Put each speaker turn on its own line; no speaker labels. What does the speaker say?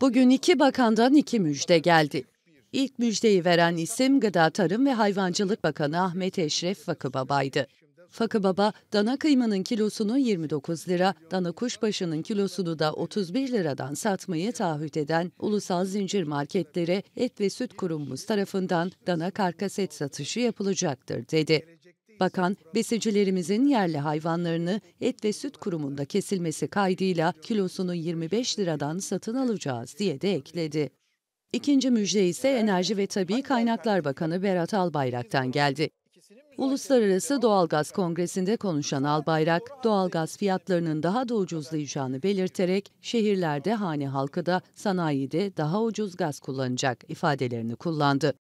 Bugün iki bakandan iki müjde geldi. İlk müjdeyi veren isim Gıda Tarım ve Hayvancılık Bakanı Ahmet Eşref Fakıbaba'ydı. Fakıbaba, dana kıymanın kilosunu 29 lira, dana kuşbaşının kilosunu da 31 liradan satmayı taahhüt eden ulusal zincir marketlere et ve süt kurumumuz tarafından dana karkas et satışı yapılacaktır dedi. Bakan, besicilerimizin yerli hayvanlarını et ve süt kurumunda kesilmesi kaydıyla kilosunu 25 liradan satın alacağız diye de ekledi. İkinci müjde ise Enerji ve Tabi Kaynaklar Bakanı Berat Albayrak'tan geldi. Uluslararası Doğalgaz Kongresi'nde konuşan Albayrak, doğalgaz fiyatlarının daha da ucuzlayacağını belirterek şehirlerde hane halkı da sanayide daha ucuz gaz kullanacak ifadelerini kullandı.